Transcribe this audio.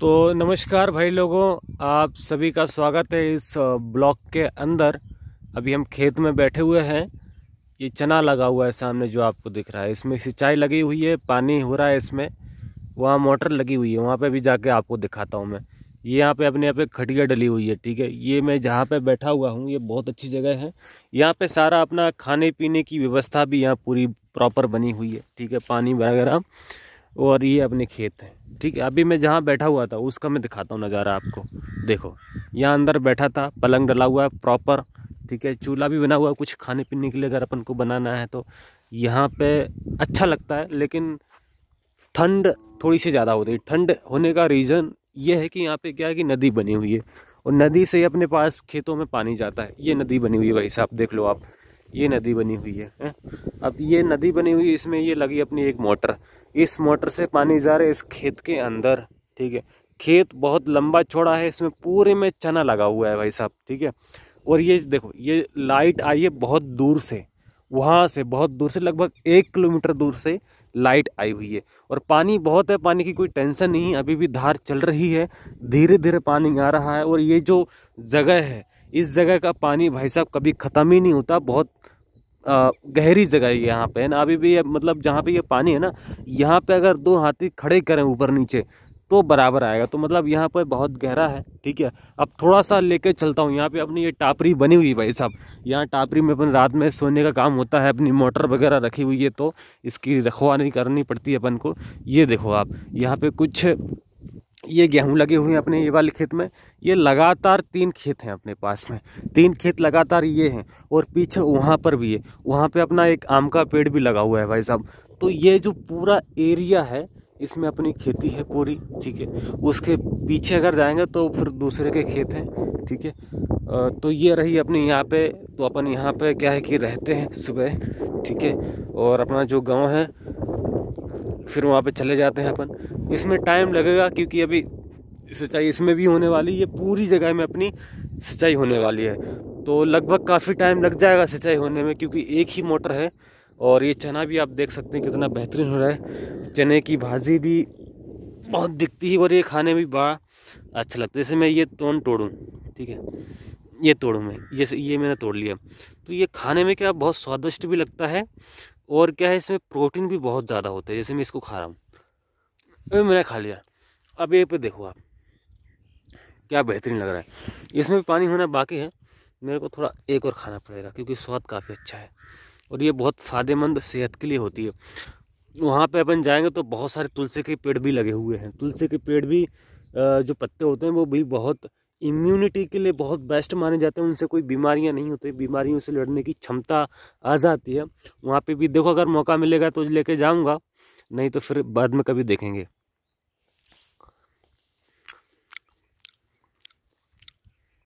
तो नमस्कार भाई लोगों आप सभी का स्वागत है इस ब्लॉक के अंदर अभी हम खेत में बैठे हुए हैं ये चना लगा हुआ है सामने जो आपको दिख रहा है इसमें सिंचाई लगी हुई है पानी हो रहा है इसमें वहाँ मोटर लगी हुई है वहाँ पे भी जाके आपको दिखाता हूँ मैं ये यहाँ पे अपने यहाँ पे खटिया डली हुई है ठीक है ये मैं जहाँ पे बैठा हुआ हूँ ये बहुत अच्छी जगह है यहाँ पे सारा अपना खाने पीने की व्यवस्था भी यहाँ पूरी प्रॉपर बनी हुई है ठीक है पानी वगैरह और ये अपने खेत हैं ठीक है अभी मैं जहाँ बैठा हुआ था उसका मैं दिखाता हूँ नज़ारा आपको देखो यहाँ अंदर बैठा था पलंग डला हुआ है प्रॉपर ठीक है चूल्हा भी बना हुआ है कुछ खाने पीने के लिए अगर अपन को बनाना है तो यहाँ पे अच्छा लगता है लेकिन ठंड थोड़ी सी ज़्यादा होती है ठंड होने का रीज़न ये है कि यहाँ पे क्या है कि नदी बनी हुई है और नदी से अपने पास खेतों में पानी जाता है ये नदी बनी हुई है भाई साहब देख लो आप ये नदी बनी हुई है, है? अब ये नदी बनी हुई इसमें ये लगी अपनी एक मोटर इस मोटर से पानी जा रहा है इस खेत के अंदर ठीक है खेत बहुत लंबा छोड़ा है इसमें पूरे में चना लगा हुआ है भाई साहब ठीक है और ये देखो ये लाइट आई है बहुत दूर से वहाँ से बहुत दूर से लगभग एक किलोमीटर दूर से लाइट आई हुई है और पानी बहुत है पानी की कोई टेंशन नहीं अभी भी धार चल रही है धीरे धीरे पानी आ रहा है और ये जो जगह है इस जगह का पानी भाई साहब कभी ख़त्म ही नहीं होता बहुत गहरी जगह है यहाँ पे ना अभी भी मतलब जहाँ पे ये पानी है ना यहाँ पे अगर दो हाथी खड़े करें ऊपर नीचे तो बराबर आएगा तो मतलब यहाँ पर बहुत गहरा है ठीक है अब थोड़ा सा लेके चलता हूँ यहाँ पे अपनी ये टापरी बनी हुई है भाई साहब यहाँ टापरी में अपन रात में सोने का काम होता है अपनी मोटर वगैरह रखी हुई है तो इसकी रखवानी करनी पड़ती है अपन को ये देखो आप यहाँ पे कुछ ये गेहूं लगे हुए हैं अपने ये वाले खेत में ये लगातार तीन खेत हैं अपने पास में तीन खेत लगातार ये हैं और पीछे वहाँ पर भी है वहाँ पे अपना एक आम का पेड़ भी लगा हुआ है भाई साहब तो ये जो पूरा एरिया है इसमें अपनी खेती है पूरी ठीक है उसके पीछे अगर जाएंगे तो फिर दूसरे के खेत हैं ठीक है तो ये रही अपने यहाँ पे तो अपन यहाँ पे क्या है कि रहते हैं सुबह ठीक है और अपना जो गांव है फिर वहाँ पे चले जाते हैं अपन इसमें टाइम लगेगा क्योंकि अभी सिंचाई इसमें भी होने वाली है पूरी जगह में अपनी सिंचाई होने वाली है तो लगभग काफ़ी टाइम लग जाएगा सिंचाई होने में क्योंकि एक ही मोटर है और ये चना भी आप देख सकते हैं कितना बेहतरीन हो रहा है चने की भाजी भी बहुत बिकती है और ये खाने में भी बड़ा अच्छा लगता है जैसे मैं ये तोन तोड़ूँ ठीक है ये तोड़ूँ मैं ये ये मैंने तोड़ लिया तो ये खाने में क्या बहुत स्वादिष्ट भी लगता है और क्या है इसमें प्रोटीन भी बहुत ज़्यादा होता है जैसे मैं इसको खा रहा हूँ अभी मैंने खा लिया अब ये पे देखो आप क्या बेहतरीन लग रहा है इसमें भी पानी होना बाकी है मेरे को थोड़ा एक और खाना पड़ेगा क्योंकि स्वाद काफ़ी अच्छा है और ये बहुत फ़ायदेमंद सेहत के लिए होती है वहाँ पे अपन जाएंगे तो बहुत सारे तुलसी के पेड़ भी लगे हुए हैं तुलसी के पेड़ भी जो पत्ते होते हैं वो भी बहुत इम्यूनिटी के लिए बहुत बेस्ट माने जाते हैं उनसे कोई बीमारियां नहीं होती बीमारियों से लड़ने की क्षमता आ जाती है वहाँ पे भी देखो अगर मौका मिलेगा तो लेके जाऊँगा नहीं तो फिर बाद में कभी देखेंगे